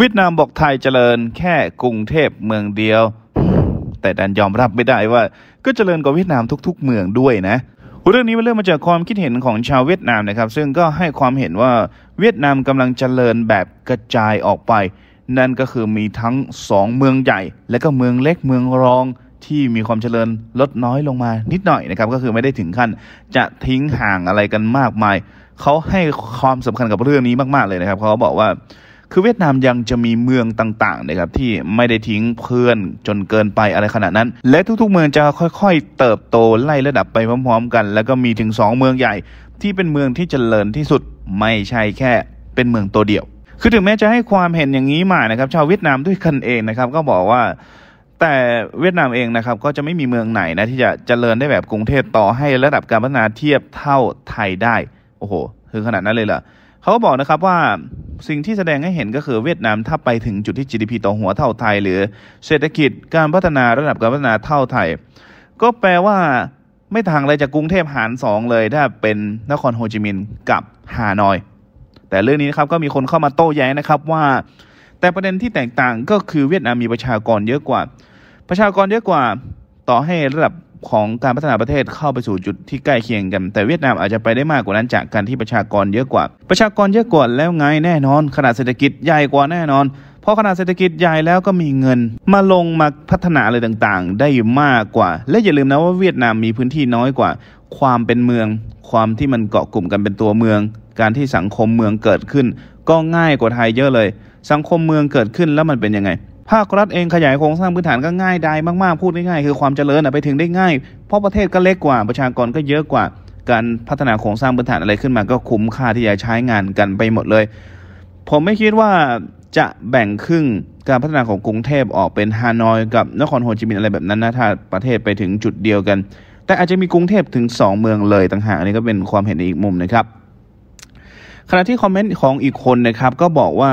เวียดนามบอกไทยเจริญแค่กรุงเทพเมืองเดียว แต่ดันยอมรับไม่ได้ว่าก็เจริญกว่าเวียดนามทุก ๆ เมืองด้วยนะเรื่องนี้เป็นเรื่องมาจากความคิดเห็นของชาวเวียดนามนะครับ ซึ่งก็ให้ความเห็นว่าเวียดนามกำลังเจริญแบบกระจายออกไป นั่นก็คือมีทั้ง2เมืองใหญ่ และก็เมืองเล็กเมืองรองที่มีความเจริญลดน้อยลงมา นิดหน่อยนะครับ ก็คือไม่ได้ถึงขั้นจะทิ้งห่างอะไรกันมากมายเขาให้ความสำคัญกับเรื่องนี้มากๆเลยนะครับเขาบอกว่าคือเวียดนามยังจะมีเมืองต่างๆนะครับที่ไม่ได้ทิ้งเพื่อนจนเกินไปอะไรขนาดนั้น และทุกๆ เมืองจะค่อย ๆ เติบโตไล่ระดับไปพร้อมๆ กัน แล้วก็มีถึง2เมืองใหญ่ที่เป็นเมืองที่เจริญที่สุดไม่ใช่แค่เป็นเมืองตัวเดียวคือถึงแม้จะให้ความเห็นอย่างนี้มานะครับ ชาวเวียดนามด้วยกันเองนะครับก็บอกว่าแต่เวียดนามเองนะครับก็จะไม่มีเมืองไหนนะที่จะเจริญได้แบบกรุงเทพต่อให้ระดับการพัฒนาเทียบเท่าไทยได้โอ้โห คือขนาดนั้นเลยเหรอเขาก็บอกนะครับว่าสิ่งที่แสดงให้เห็นก็คือเวียดนามถ้าไปถึงจุดที่ GDP ต่อหัวเท่าไทย หรือเศรษฐกิจการพัฒนาระดับการพัฒนาเท่าไทย ก็แปลว่า ไม่ทางเลยจากกรุงเทพหารสองเลยถ้าเป็นนครโฮจิมินห์กับฮานอย แต่เรื่องนี้นะครับก็มีคนเข้ามาโต้แย้งนะครับว่า แต่ประเด็นที่แตกต่างก็คือเวียดนามมีประชากรเยอะกว่า ประชากรเยอะกว่าต่อให้ระดับของการพัฒนาประเทศเข้าไปสู่จุดที่ใกล้เคียงกัน แต่เวียดนามอาจจะไปได้มากกว่านั้นจากการที่ประชากรเยอะกว่า ประชากรเยอะกว่าแล้วไงแน่นอนขนาดเศรษฐกิจใหญ่กว่าแน่นอนพอขนาดเศรษฐกิจใหญ่แล้วก็มีเงิน มาลงมาพัฒนาอะไรต่างๆ ได้มากกว่า และอย่าลืมนะว่าเวียดนามมีพื้นที่น้อยกว่า ความเป็นเมือง ความที่มันเกาะกลุ่มกันเป็นตัวเมือง การที่สังคมเมืองเกิดขึ้น ก็ง่ายกว่าไทยเยอะเลย สังคมเมืองเกิดขึ้นแล้วมันเป็นยังไงภาครัฐเองขยายโครงสร้างพื้นฐานก็ง่ายดายมากๆ พูดง่ายๆคือความเจริญไปถึงได้ง่าย เพราะประเทศก็เล็กกว่าประชากรก็เยอะกว่า การพัฒนาโครงสร้างพื้นฐานอะไรขึ้นมาก็คุ้มค่าที่จะใช้งานกันไปหมดเลย ผมไม่คิดว่าจะแบ่งครึ่งการพัฒนาของกรุงเทพออกเป็นฮานอย กับ นครโฮจิมินห์อะไรแบบนั้นนะถ้าประเทศไปถึงจุดเดียวกัน แต่อาจจะมีกรุงเทพถึง 2 เมืองเลยต่างหากอันนี้ก็เป็นความเห็นในอีกมุมนะครับ ขณะที่คอมเมนต์ของอีกคนนะครับก็บอกว่า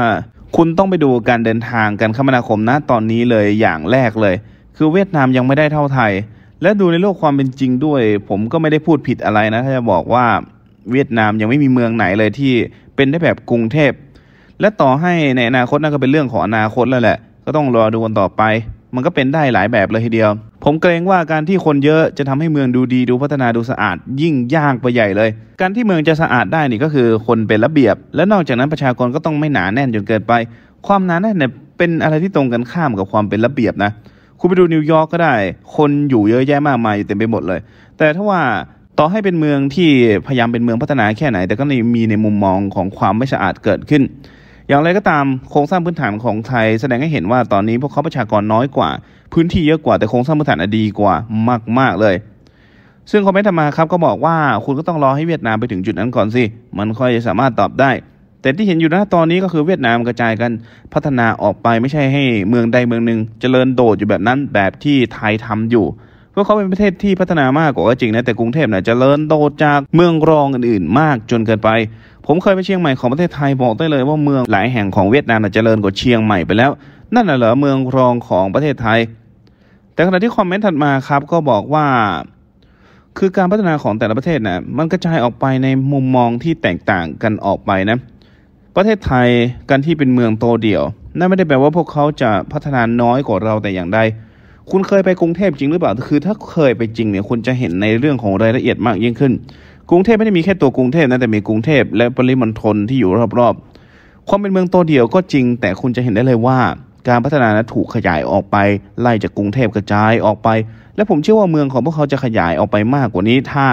คุณต้องไปดูการเดินทางการคมนาคมนะตอนนี้เลยอย่างแรกเลย คือเวียดนามยังไม่ได้เท่าไทย และดูในโลกความเป็นจริงด้วย ผมก็ไม่ได้พูดผิดอะไรนะ ถ้าจะบอกว่าเวียดนามยังไม่มีเมืองไหนเลยที่เป็นได้แบบกรุงเทพและต่อให้ในอนาคตน่าก็เป็นเรื่องของอนาคตแล้วแหละ ก็ต้องรอดูกันต่อไปมันก็เป็นได้หลายแบบเลยทีเดียว ผมเกรงว่าการที่คนเยอะจะทำให้เมืองดูดีดูพัฒนาดูสะอาด ยิ่งยากไปใหญ่เลย การที่เมืองจะสะอาดได้นี่ก็คือ คนเป็นระเบียบ และนอกจากนั้นประชากรก็ต้องไม่หนาแน่นจนเกินไป ความหนาแน่นเนี่ยเป็นอะไรที่ตรงกันข้ามกับความเป็นระเบียบนะ คุณไปดูนิวยอร์กก็ได้ คนอยู่เยอะแยะมากมายอยู่เต็มไปหมดเลย แต่ถ้าว่าต่อให้เป็นเมืองที่พยายามเป็นเมืองพัฒนาแค่ไหน แต่ก็มีในมุมมองของความไม่สะอาดเกิดขึ้นอย่างไรก็ตามโครงสร้างพื้นฐานของไทย แสดงให้เห็นว่าตอนนี้พวกเขาประชากรน้อยกว่า พื้นที่เยอะกว่าแต่โครงสร้างพื้นฐานดีกว่ามาก ๆเลย ซึ่งคอมเมนต์มาครับก็บอกว่าคุณก็ต้องรอให้เวียดนามไปถึงจุดนั้นก่อนสิ มันค่อยจะสามารถตอบได้ แต่ที่เห็นอยู่นะตอนนี้ก็คือเวียดนามกระจายกันพัฒนาออกไปไม่ใช่ให้เมืองใดเมืองหนึ่งจเจริญโดดอยู่แบบนั้นแบบที่ไทยทำอยู่พาะเขาเป็นประเทศที่พัฒนามากกว่าจริงนะแต่กรุงเทพเนี่ยจเจริญโตจากเมืองรองอื่น ๆ มากจนเกินไปผมเคยไปเชียงใหม่ของประเทศไทยบอกได้เลยว่าเมืองหลายแห่งของเวียดนามเจริญกว่าเชียงใหม่ไปแล้ว นั่นหละเหรอเมืองรองของประเทศไทย แต่ขณะที่คอมเมนต์ถัดมาครับก็บอกว่า คือการพัฒนาของแต่ละประเทศนะมันกระจายออกไปในมุมมองที่แตกต่างกันออกไปนะประเทศไทยการที่เป็นเมืองโตเดี่ยวนั่นไม่ได้แปลว่าพวกเขาจะพัฒนาน้อยกว่าเราแต่อย่างใดคุณเคยไปกรุงเทพจริงหรือเปล่า คือ ถ้าเคยไปจริงเนี่ยคุณจะเห็นในเรื่องของรายละเอียดมากยิ่งขึ้น กรุงเทพไม่ได้มีแค่ตัวกรุงเทพนะแต่มีกรุงเทพและปริมณฑลที่อยู่รอบๆ ความเป็นเมืองโตเดียวก็จริง แต่คุณจะเห็นได้เลยว่าการพัฒนานะถูกขยายออกไปไล่จากกรุงเทพกระจายออกไป และผมเชื่อว่าเมืองของพวกเขาจะขยายออกไปมากกว่านี้ถ้า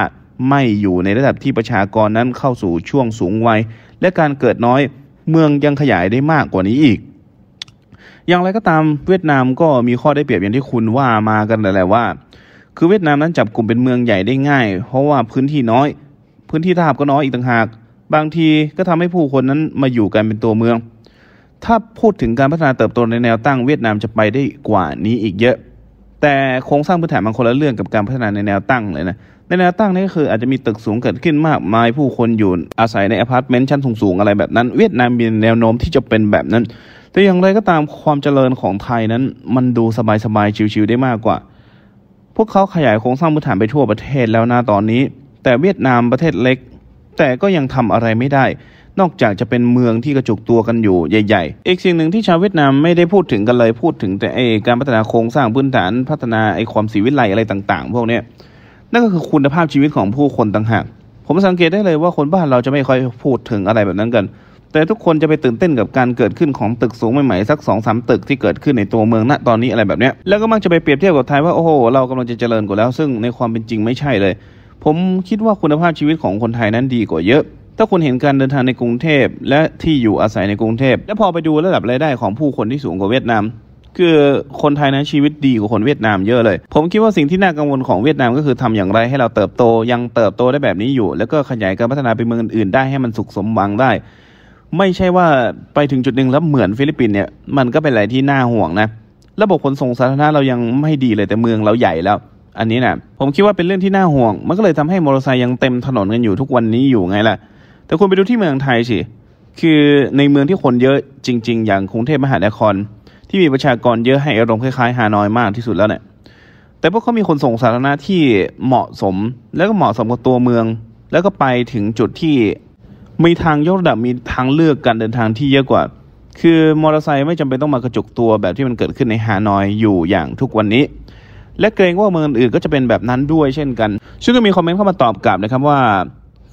ไม่อยู่ในระดับที่ประชากรนั้นเข้าสู่ช่วงสูงวัยและการเกิดน้อยเมืองยังขยายได้มากกว่านี้อีกอย่างไรก็ตามเวียดนามก็มีข้อได้เปรียบอย่างที่คุณว่ามากันแหละว่า คือเวียดนามนั้นจับกลุ่มเป็นเมืองใหญ่ได้ง่าย เพราะว่าพื้นที่น้อย พื้นที่ทาบก็น้อยอีกต่างหาก บางทีก็ทำให้ผู้คนนั้นมาอยู่กันเป็นตัวเมือง ถ้าพูดถึงการพัฒนาเติบโตในแนวตั้งเวียดนามจะไปได้กว่านี้อีกเยอะแต่โครงสร้างพื้นฐานบางคนละเรื่องกับการพัฒนาในแนวตั้งเลยนะในแนวตั้งนี่ก็คืออาจจะมีตึกสูงเกิดขึ้นมากมายผู้คนอยู่อาศัยในอพาร์ตเมนต์ชั้นสูงๆอะไรแบบนั้น เวียดนามมีแนวโน้มที่จะเป็นแบบนั้นแต่อย่างไรก็ตามความเจริญของไทยนั้น มันดูสบายๆ ชิวๆ ได้มากกว่า พวกเขาขยายโครงสร้างพื้นฐานไปทั่วประเทศแล้วนะตอนนี้ แต่เวียดนามประเทศเล็ก แต่ก็ยังทำอะไรไม่ได้ นอกจากจะเป็นเมืองที่กระจุกตัวกันอยู่ใหญ่ๆ อีกสิ่งหนึ่งที่ชาวเวียดนามไม่ได้พูดถึงกันเลยพูดถึงแต่ไอการพัฒนาโครงสร้างพื้นฐาน พัฒนาไอความสีวิไลอะไรต่างๆพวกนี้นั่นก็คือคุณภาพชีวิตของผู้คนต่างหากผมสังเกตได้เลยว่าคนบ้านเราจะไม่ค่อยพูดถึงอะไรแบบนั้นกันแต่ทุกคนจะไปตื่นเต้นกับการเกิดขึ้นของตึกสูงใหม่ๆสักสองสตึกที่เกิดขึ้นในตัวเมืองณตอนนี้อะไรแบบนี้แล้วก็มักจะไปเปรียบเทียบกับไทยว่าโอ้โหเรากำลังจะเจริญกว่าแล้วซึ่งในความเป็นจริงไม่ใช่เลย ผมคิดว่าคุณภาพชีวิตของคนไทยนั้นดีกว่าเยอะ ถ้าคุณเห็นการเดินทางในกรุงเทพและที่อยู่อาศัยในกรุงเทพและพอไปดูระดับรายได้ของผู้คนที่สูงกว่าเวียดนาม คือคนไทยนะชีวิตดีกว่าคนเวียดนามเยอะเลย ผมคิดว่าสิ่งที่น่ากังวลของเวียดนามก็คือทำอย่างไรให้เราเติบโตยังเติบโตได้แบบนี้อยู่ แล้วก็ขยายการพัฒนาไปเมืองอื่นได้ให้มันสุขสมหวังได้ไม่ใช่ว่าไปถึงจุดหนึ่งแล้วเหมือนฟิลิปปินส์เนี่ย มันก็เป็นอะไรที่น่าห่วงนะ ระบบขนส่งสาธารณะเรายังไม่ดีเลยแต่เมืองเราใหญ่แล้ว อันนี้นะผมคิดว่าเป็นเรื่องที่น่าห่วง มันก็เลยทำให้มอเตอร์ไซค์ยังเต็มถนนกันอยู่ทุกวันนี้อยู่ไงล่ะ แต่คุณไปดูที่เมืองไทยสิคือในเมืองที่คนเยอะจริง ๆ อย่างกรุงเทพมหานคร ที่มีประชากรเยอะให้อารมณ์คล้ายๆฮานอยมากที่สุดแล้วเนี่ยแต่พวกเขามีขนส่งสาธารณะที่เหมาะสม แล้วก็เหมาะสมกับตัวเมือง แล้วก็ไปถึงจุดที่มีทางยกระดับมีทางเลือกการเดินทางที่เยอะกว่า คือ มอเตอร์ไซค์ไม่จำเป็นต้องมากระจุกตัวแบบที่มันเกิดขึ้นในฮานอยอยู่อย่างทุกวันนี้ และเกรงว่าเมืองอื่นก็จะเป็นแบบนั้นด้วยเช่นกัน ซึ่งก็มีคอมเมนต์เข้ามาตอบกลับนะครับว่า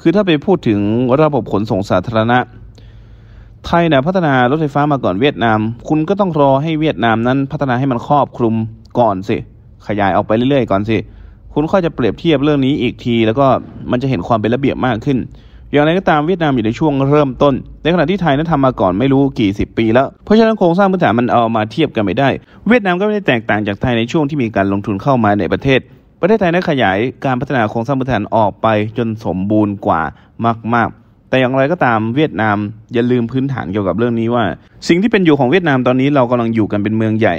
คือถ้าไปพูดถึงระบบขนส่งสาธารณะ ไทยเนี่ยพัฒนารถไฟฟ้ามาก่อนเวียดนาม คุณก็ต้องรอให้เวียดนามนั้นพัฒนาให้มันครอบคลุมก่อนสิขยายออกไปเรื่อยๆ ก่อนสิคุณค่อยจะเปรียบเทียบเรื่องนี้อีกที แล้วก็มันจะเห็นความเป็นระเบียบมากขึ้นอย่างไรก็ตามเวียดนามอยู่ในช่วงเริ่มต้น ในขณะที่ไทยนั้นทำมาก่อนไม่รู้กี่สิบปีแล้ว เพราะฉะนั้นโครงสร้างพื้นฐานมันเอามาเทียบกันไม่ได้ เวียดนามก็ไม่ได้แตกต่างจากไทยในช่วงที่มีการลงทุนเข้ามาในประเทศ ประเทศไทยนั้นขยายการพัฒนาโครงสร้างพื้นฐานออกไปจนสมบูรณ์กว่ามากๆ แต่อย่างไรก็ตามเวียดนามอย่าลืมพื้นฐานเกี่ยวกับเรื่องนี้ว่า สิ่งที่เป็นอยู่ของเวียดนามตอนนี้เรากำลังอยู่กันเป็นเมืองใหญ่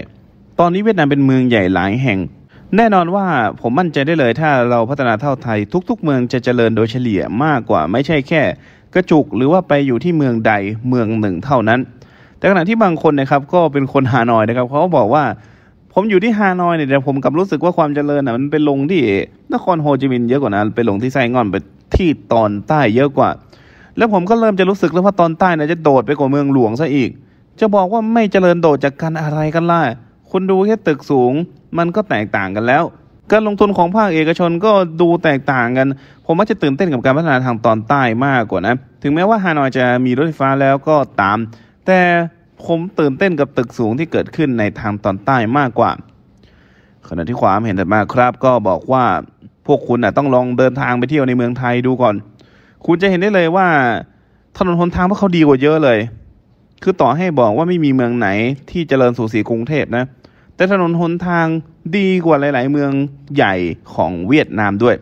ตอนนี้เวียดนามเป็นเมืองใหญ่หลายแห่งแน่นอนว่าผมมั่นใจได้เลยถ้าเราพัฒนาเท่าไทยทุกๆเมืองจะเจริญโดยเฉลี่ยมากกว่าไม่ใช่แค่กระจุกหรือว่าไปอยู่ที่เมืองใดเมืองหนึ่งเท่านั้น แต่ขณะที่บางคนนะครับก็เป็นคนฮานอยนะครับเขาบอกว่าผมอยู่ที่ฮานอยเนี่ยแต่ผมกับรู้สึกว่าความเจริญอ่ะมันไปลงที่นครโฮจิมินห์เยอะกว่านั้นไปลงที่ไซงอนไปที่ตอนใต้เยอะกว่า แล้วผมก็เริ่มจะรู้สึกแล้วว่าตอนใต้นะ่จะโดดไปกว่าเมืองหลวงซะอีก จะบอกว่าไม่เจริญโดดจากกันอะไรกันล่ะคุณดูแค่ตึกสูงมันก็แตกต่างกันแล้ว การลงทุนของภาคเอกชนก็ดูแตกต่างกัน ผมว่าจะตื่นเต้นกับการพัฒนาทางตอนใต้มากกว่านะ ถึงแม้ว่าฮานอยจะมีรถไฟฟ้าแล้วก็ตาม แต่ผมตื่นเต้นกับตึกสูงที่เกิดขึ้นในทางตอนใต้มากกว่า ขณะที่ความเห็นถัดมาครับก็บอกว่าพวกคุณนะต้องลองเดินทางไปเที่ยวในเมืองไทยดูก่อน คุณจะเห็นได้เลยว่า ถนนหนทางพวกเขาดีกว่าเยอะเลย คือต่อให้บอกว่าไม่มีเมืองไหนที่จเจริญสู่สีกรุงเทพนะแต่ถนนหนทางดีกว่าหลายๆเมืองใหญ่ของเวียดนามด้วย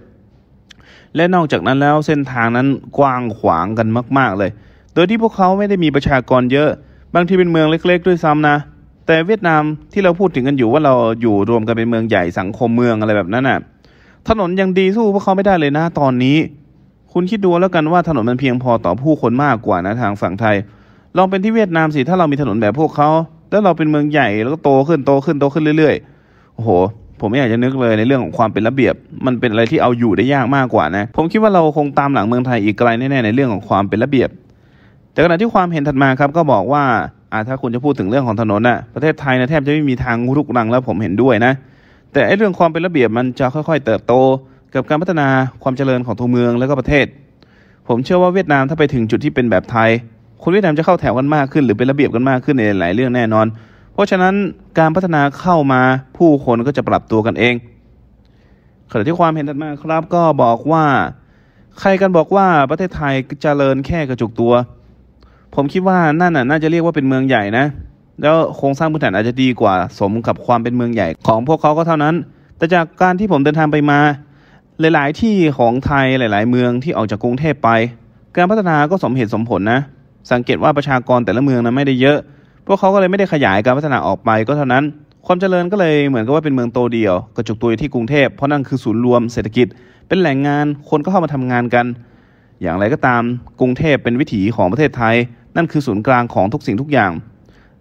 และนอกจากนั้นแล้วเส้นทางนั้นกว้างขวางกันมากๆเลย โดยที่พวกเขาไม่ได้มีประชากรเยอะ บางทีเป็นเมืองเล็กๆด้วยซ้ำนะ แต่เวียดนามที่เราพูดถึงกันอยู่ว่าเราอยู่รวมกันเป็นเมืองใหญ่สังคมเมืองอะไรแบบนั้นนะ่ะ ถนนยังดีสู้พวกเขาไม่ได้เลยนะตอนนี้ คุณคิดดูแล้วกันว่าถนนมันเพียงพอต่อผู้คนมากกว่านะทางฝั่งไทยลองเป็นที่เวียดนามสิถ้าเรามีถนนแบบพวกเขาแล้วเราเป็นเมืองใหญ่แล้วก็โตขึ้นโตขึ้นโตขึ้นเรื่อย ๆ โอ้โห ผมไม่อยากจะนึกเลยในเรื่องของความเป็นระเบียบ มันเป็นอะไรที่เอาอยู่ได้ยากมากกว่านะ ผมคิดว่าเราคงตามหลังเมืองไทยอีกไกลแน่ๆ ในเรื่องของความเป็นระเบียบ แต่ขณะที่ความเห็นถัดมาครับ ก็บอกว่าอาถ้าคุณจะพูดถึงเรื่องของถนนน่ะ ประเทศไทยนะแทบจะไม่มีทางรุกรัง แล้วผมเห็นด้วยนะ แต่ไอ้เรื่องความเป็นระเบียบมันจะค่อย ๆ เติบโตกับการพัฒนาความเจริญของทุกเมืองและก็ประเทศ ผมเชื่อว่าเวียดนามถ้าไปถึงจุดที่เป็นแบบไทยคนเวียดนามจะเข้าแถวกันมากขึ้น หรือเป็นระเบียบกันมากขึ้นในหลายเรื่องแน่นอน เพราะฉะนั้นการพัฒนาเข้ามาผู้คนก็จะปรับตัวกันเอง ขณะที่ความเห็นถัดมาครับก็บอกว่า ใครกันบอกว่าประเทศไทยเจริญแค่กระจุกตัว ผมคิดว่านั่นน่ะน่าจะเรียกว่าเป็นเมืองใหญ่นะ แล้วโครงสร้างพื้นฐานอาจจะดีกว่าสมกับความเป็นเมืองใหญ่ ของพวกเขาก็เท่านั้น แต่จากการที่ผมเดินทางไปมา หลาย ๆ ที่ของไทยหลาย ๆ เมืองที่ออกจากกรุงเทพไป การพัฒนาก็สมเหตุสมผลนะสังเกตว่า ประชากรแต่ละเมืองนั้นไม่ได้เยอะ พวกเขาก็เลยไม่ได้ขยายการพัฒนาออกไปก็เท่านั้น ความเจริญก็เลยเหมือนกับว่าเป็นเมืองโตเดียว กระจุกตัวอยู่ที่กรุงเทพเพราะนั่นคือศูนย์รวมเศรษฐกิจ เป็นแหล่งงาน คนก็เข้ามาทำงานกัน อย่างไรก็ตาม กรุงเทพเป็นวิถีของประเทศไทย นั่นคือศูนย์กลางของทุกสิ่งทุกอย่าง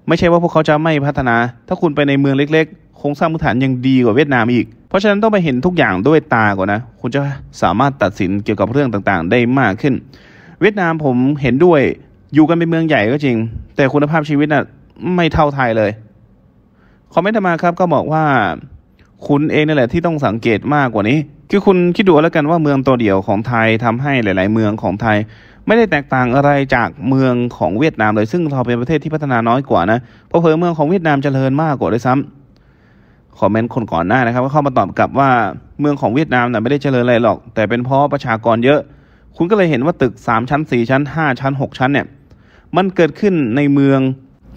ไม่ใช่ว่าพวกเขาจะไม่พัฒนา ถ้าคุณไปใน เมืองเล็กๆโครงสร้างพื้นฐานยังดีกว่าเวียดนามอีก เพราะฉะนั้นต้องไปเห็นทุกอย่างด้วยตาก่อนนะ คุณจะสามารถตัดสินเกี่ยวกับเรื่องต่างๆ ได้มากขึ้น เวียดนามผมเห็นด้วยอยู่กันเป็นเมืองใหญ่ก็จริง แต่คุณภาพชีวิตน่ะ ไม่เท่าไทยเลยคอมเมนต์มาครับก็บอกว่าคุณเองนั่นแหละที่ต้องสังเกตมากกว่านี้ คือคุณคิดดูแล้วกันว่าเมืองตัวเดียวของไทยทำให้หลาย ๆ เมืองของไทย ไม่ได้แตกต่างอะไรจากเมืองของเวียดนามเลยซึ่งเราเป็นประเทศที่พัฒนาน้อยกว่านะเพราะเพิ่เมืองของเวียดนามจเจริญมากกว่าด้วยซ้ำคอมเมนต์คนก่อนหน้านะครับก็เข้ามาตอบกลับว่าเมืองของเวียดนามน่ะไม่ได้เจริญอะไรหรอก แต่เป็นเพราะประชากรเยอะ คุณก็เลยเห็นว่าตึก3ชั้น4ชั้น5ชั้น6ชั้นเนี่ยมันเกิดขึ้นในเมือง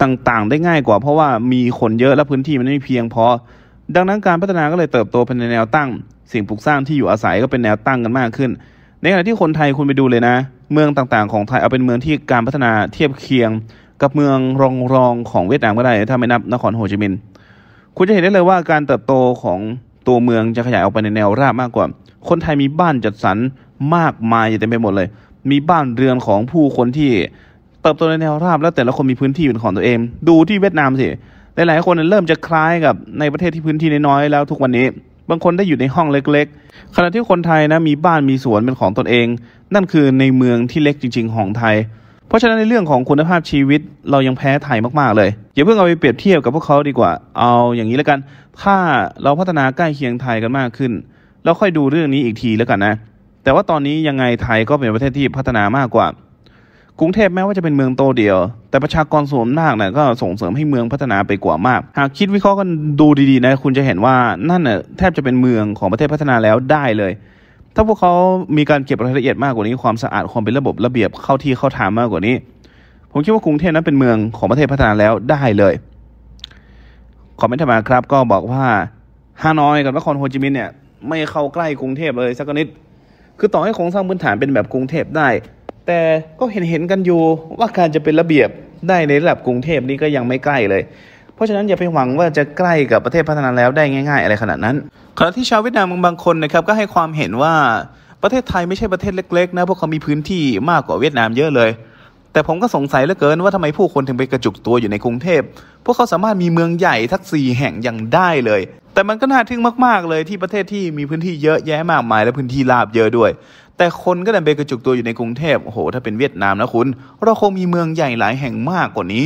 ต่างๆได้ง่ายกว่า เพราะว่ามีคนเยอะและพื้นที่มันไม่เพียงพอ ดังนั้นการพัฒนาก็เลยเติบโตเป็นแนวตั้ง สิ่งปลูกสร้างที่อยู่อาศัยก็เป็นแนวตั้งกันมากขึ้น ในขณะที่คนไทยคุณไปดูเลยนะ เมืองต่างๆของไทยเอาเป็นเมืองที่การพัฒนาเทียบเคียง กับเมืองรองรองของเวียดนามก็ได้ถ้าไม่นับนครโฮจิมินห์คุณจะเห็นได้เลยว่าการเติบโตของตัวเมืองจะขยายออกไปในแนวราบมากกว่าคนไทยมีบ้านจัดสรรมากมายอยางเต็มไปหมดเลย มีบ้านเรือนของผู้คนที่เติบโตในแนวราบแล้วแต่ละคนมีพื้นที่เป็นของตัวเอง ดูที่เวียดนามสิหลายๆคนเริ่มจะคล้ายกับในประเทศที่พื้นที่น้อยๆแล้วทุกวันนี้ บางคนได้อยู่ในห้องเล็ก ๆ ขณะที่คนไทยนะมีบ้านมีสวนเป็นของตนเอง นั่นคือในเมืองที่เล็กจริง ๆของไทย เพราะฉะนั้นในเรื่องของคุณภาพชีวิตเรายังแพ้ไทยมากๆเลยอย่าเพิ่งเอาไปเปรียบเทียบกับพวกเขาดีกว่าเอาอย่างนี้แล้วกัน ถ้าเราพัฒนาใกล้เคียงไทยกันมากขึ้น เราค่อยดูเรื่องนี้อีกทีแล้วกันนะแต่ว่าตอนนี้ยังไงไทยก็เป็นประเทศที่พัฒนามากกว่ากรุงเทพแม้ว่า จะเป็นเมืองโตเดียว แต่ประชากรส่วนมากนะก็ส่งเสริมให้เมืองพัฒนาไปกว่ามากหากคิดวิเคราะห์กันดูดี ๆ นะ คุณจะเห็นว่านั่นน่ยแทบจะเป็นเมืองของประเทศพัฒนาแล้วได้เลย ถ้าพวกเขามีการเก็บรายละเอียดมากกว่านี้ความสะอาดความเป็นระบบระเบียบเข้าที่เข้าทางมากกว่านี้ ผมคิดว่ากรุงเทพนั้นเป็นเมืองของประเทศพัฒนาแล้วได้เลยคอมเมนต์มาครับก็บอกว่าฮานอยกับนครโฮจิมินห์เนี่ย ไม่เข้าใกล้กรุงเทพเลย สักนิดคือต่อให้โครงสร้างพื้นฐานเป็นแบบกรุงเทพได้แต่ก็เห็นเห็นกันอยู่ว่าการจะเป็นระเบียบได้ในระดับกรุงเทพนี้ก็ยังไม่ใกล้เลย เพราะฉะนั้นอย่าไปหวังว่าจะใกล้กับประเทศพัฒนาแล้วได้ง่ายๆอะไรขนาดนั้นขณะที่ชาวเวียดนามบางคนนะครับก็ให้ความเห็นว่าประเทศไทยไม่ใช่ประเทศเล็กๆนะพวกเขา มีพื้นที่มากกว่าเวียดนามเยอะเลยแต่ผมก็สงสัยเหลือเกินว่าทำไมผู้คนถึงไปกระจุกตัวอยู่ในกรุงเทพ พวกเขาสามารถมีเมืองใหญ่ทักสี่แห่งอย่างได้เลย แต่มันก็น่าทึ่งมากๆ เลยที่ประเทศที่มีพื้นที่เยอะแยะมากมายและพื้นที่ราบเยอะด้วย แต่คนก็ดันไปกระจุกตัวอยู่ในกรุงเทพโอ้โห ถ้าเป็นเวียดนามนะคุณ เราคงมีเมืองใหญ่หลายแห่งมากกว่านี้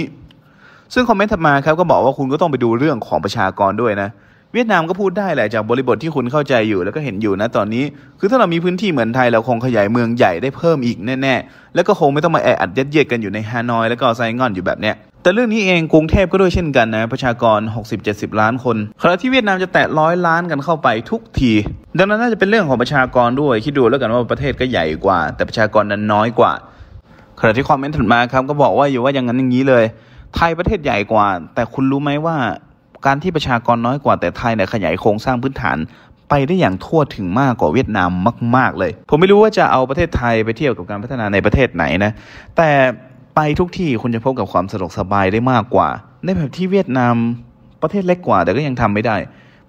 ซึ่งคอมเมนต์ถัดมาครับก็บอกว่าคุณก็ต้องไปดูเรื่องของประชากรด้วยนะเวียดนามก็พูดได้แหละจากบริบทที่คุณเข้าใจอยู่แล้วก็เห็นอยู่นะตอนนี้ คือถ้าเรามีพื้นที่เหมือนไทยเราคงขยายเมืองใหญ่ได้เพิ่มอีกแน่ ๆ แล้วก็คงไม่ต้องมาแออัดยัดเยียดกันอยู่ในฮานอยแล้วก็ไซงอนอยู่แบบเนี้ยแต่เรื่องนี้เองกรุงเทพก็ด้วยเช่นกันนะประชากร 60-70 ล้านคนขณะที่เวียดนามจะแตะร้อยล้านกันเข้าไปทุกทีดังนั้นน่าจะเป็นเรื่องของประชากรด้วยคิดดูแล้วกันว่าประเทศก็ใหญ่กว่า แต่ประชากรนั้นน้อยกว่าขณะที่คอมเมนต์ถัดมาครับก็บอกว่าอยู่ว่าอย่างนั้นอย่างนี้เลย ไทยประเทศใหญ่กว่าแต่คุณรู้ไหมว่าการที่ประชากรน้อยกว่าแต่ไทยเนี่ยขยายโครงสร้างพื้นฐาน ไปได้อย่างทั่วถึงมากกว่าเวียดนามมาก ๆเลย ผมไม่รู้ว่าจะเอาประเทศไทยไปเทียบกับการพัฒนาในประเทศไหนนะ แต่ไปทุกที่คุณจะพบกับความสะดวกสบายได้มากกว่า ในแบบที่เวียดนามประเทศเล็กกว่าแต่ก็ยังทำไม่ได้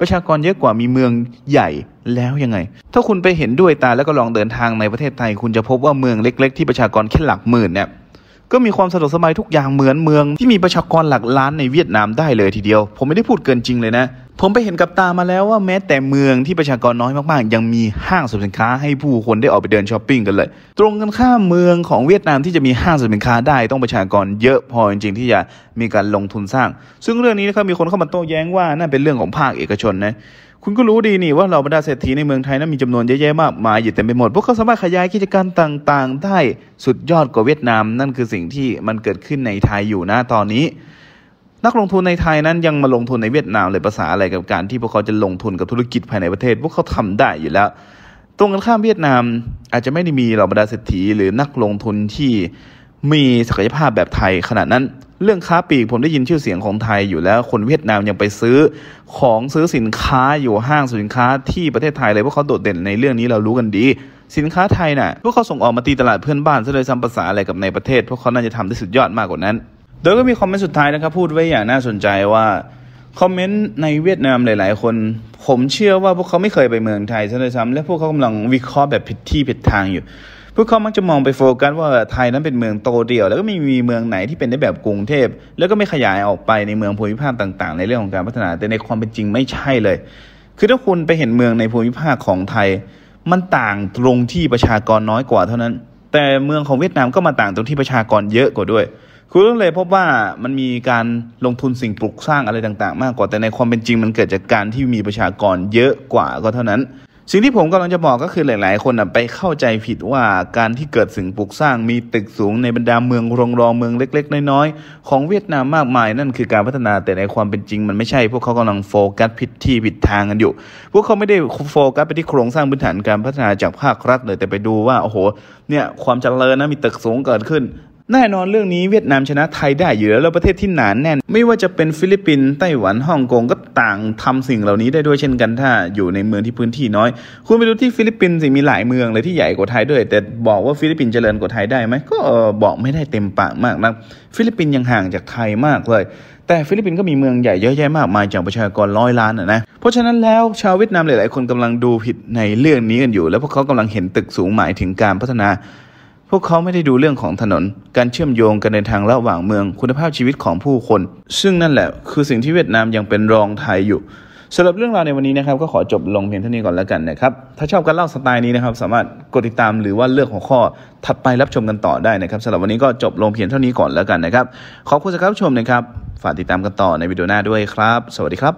ประชากรเยอะกว่ามีเมืองใหญ่แล้วยังไง ถ้าคุณไปเห็นด้วยตาแล้วก็ลองเดินทางในประเทศไทย คุณจะพบว่าเมืองเล็กๆ ที่ประชากรแค่หลักหมื่นเนี่ยก็มีความสะดวกสบายทุกอย่างเหมือนเมืองที่มีประชากรหลักล้านในเวียดนามได้เลยทีเดียว ผมไม่ได้พูดเกินจริงเลยนะผมไปเห็นกับตามาแล้วว่าแม้แต่เมืองที่ประชากรน้อยมาก ๆยังมีห้างสรรพสินค้าให้ผู้คนได้ออกไปเดินช้อปปิ้งกันเลย ตรงกันข้ามเมืองของเวียดนามที่จะมีห้างสรรพสินค้าได้ต้องประชากรเยอะพอจริงๆที่จะมีการลงทุนสร้าง ซึ่งเรื่องนี้นะครับมีคนเข้ามาโต้แย้งว่าน่าเป็นเรื่องของภาคเอกชนนะ คุณก็รู้ดีนี่ว่าเราบรรดาเศรษฐีในเมืองไทยนั้น มีจำนวนเยอะๆมากมายอยู่เต็มไปหมดพวกเขาสามารถขยายกิจการต่าง ๆ ได้สุดยอดกว่าเวียดนาม นั่นคือสิ่งที่มันเกิดขึ้นในไทยอยู่นะตอนนี้นักลงทุนในไทยนั้น ยังมาลงทุนในเวียดนามเลยภาษาอะไรกับการที่พวกเขาจะลงทุนกับธุรกิจภายในประเทศพวกเขาทำได้อยู่แล้ว ตรงกันข้ามเวียดนามอาจจะไม่ได้มีเหล่าบรรดาเศรษฐีหรือนักลงทุนที่มีศักยภาพแบบไทยขนาดนั้นเรื่องค้าปลีกผมได้ยินชื่อเสียงของไทยอยู่แล้ว คนเวียดนามยังไปซื้อของซื้อสินค้าอยู่ห้างสินค้าที่ประเทศไทยเลยพวกเขาโดดเด่นในเรื่องนี้เรารู้กันดี สินค้าไทยนะ่ะพวกเขาส่งออกมาตีตลาดเพื่อนบ้านซะเลยซ้ำภาษาอะไรกับในประเทศพวกเขาน่าจะทำได้สุดยอดมากกว่านั้นดยก็มีคอมเมนต์สุดท้ายนะครับพูดไว้อย่างน่าสนใจว่าคอมเมนต์ในเวียดนามหลาย ๆ คนผมเชื่อว่าพวกเขาไม่เคยไปเมืองไทยซะด้วยซ้ำและพวกเขากำลังวิเคราะห์แบบผิดที่ ผิดทางอยู่ พวกเขามักจะมองไปโฟกัสว่าไทยนั้นเป็นเมืองโตเดียว แล้วก็ไม่มีเมืองไหนที่เป็นได้แบบกรุงเทพ แล้วก็ไม่ขยายออกไปในเมืองภูมิภาคต่างๆ ในเรื่องของการพัฒนาแต่ในความเป็นจริงไม่ใช่เลย คือถ้าคุณไปเห็นเมืองในภูมิภาคของไทยมันต่างตรงที่ประชากรน้อยกว่าเท่านั้น แต่เมืองของเวียดนามก็มาต่างตรงที่ประชากรเยอะกว่าด้วยคุณต้องเลยพบว่ามันมีการลงทุนสิ่งปลูกสร้างอะไรต่างๆ มากกว่าแต่ในความเป็นจริงมันเกิดจากการที่มีประชากรเยอะกว่าก็เท่านั้น สิ่งที่ผมกำลังจะบอกก็คือหลาย ๆ คนไปเข้าใจผิดว่าการที่เกิดสิ่งปลูกสร้างมีตึกสูงในบรรดาเมืองรองรองเมืองเล็ก ๆ น้อยๆของเวียดนามมากมาย นั่นคือการพัฒนาแต่ในความเป็นจริง มันไม่ใช่ พวกเขากำลังโฟกัสผิดที่ผิดทางกันอยู่พวกเขาไม่ได้โฟกัสไปที่โครงสร้างพื้นฐานการพัฒนาจากภาครัฐ เลยแต่ไปดูว่าโอ้โห เนี่ยความเจริญนะมีตึกสูงเกิดขึ้นแน่นอนเรื่องนี้เวียดนามชนะไทยได้อยู่แล้วแล้วประเทศที่หนานแน่นไม่ว่าจะเป็นฟิลิปปินส์ไต้หวันฮ่องกงก็ต่างทำสิ่งเหล่านี้ได้ด้วยเช่นกันถ้าอยู่ในเมืองที่พื้นที่น้อย คุณไปดูที่ฟิลิปปินส์สิมีหลายเมืองเลยที่ใหญ่กว่าไทยด้วย แต่บอกว่าฟิลิปปินส์เจริญกว่าไทยได้ไหมก็บอกไม่ได้เต็มปากมากนะฟิลิปปินส์ยังห่างจากไทยมากเลย แต่ฟิลิปปินส์ก็มีเมืองใหญ่เยอะแยะมากมายจากประชากรร้อยล้านนะเพราะฉะนั้นแล้วชาวเวียดนามหลาย ๆคนกำลังดูผิดในเรื่องนี้กันอยู่ แล้วพวกเขากำลังเห็นตึกสูงหมายถึงการพัฒนาพวกเขาไม่ได้ดูเรื่องของถนน การเชื่อมโยงกันในทางระหว่างเมืองคุณภาพชีวิตของผู้คน ซึ่งนั่นแหละคือสิ่งที่เวียดนามยังเป็นรองไทยอยู่ สำหรับเรื่องราวในวันนี้นะครับ ก็ขอจบลงเพียงเท่านี้ก่อนแล้วกันนะครับ ถ้าชอบการเล่าสไตล์นี้นะครับสามารถกดติดตามหรือว่าเลือกหัวข้อถัดไปรับชมกันต่อได้นะครับสำหรับวันนี้ก็จบลงเพียงเท่านี้ก่อนแล้วกันนะครับขอบคุณสำหรับชมนะครับ ฝากติดตามกันต่อในวิดีโอหน้าด้วยครับ สวัสดีครับ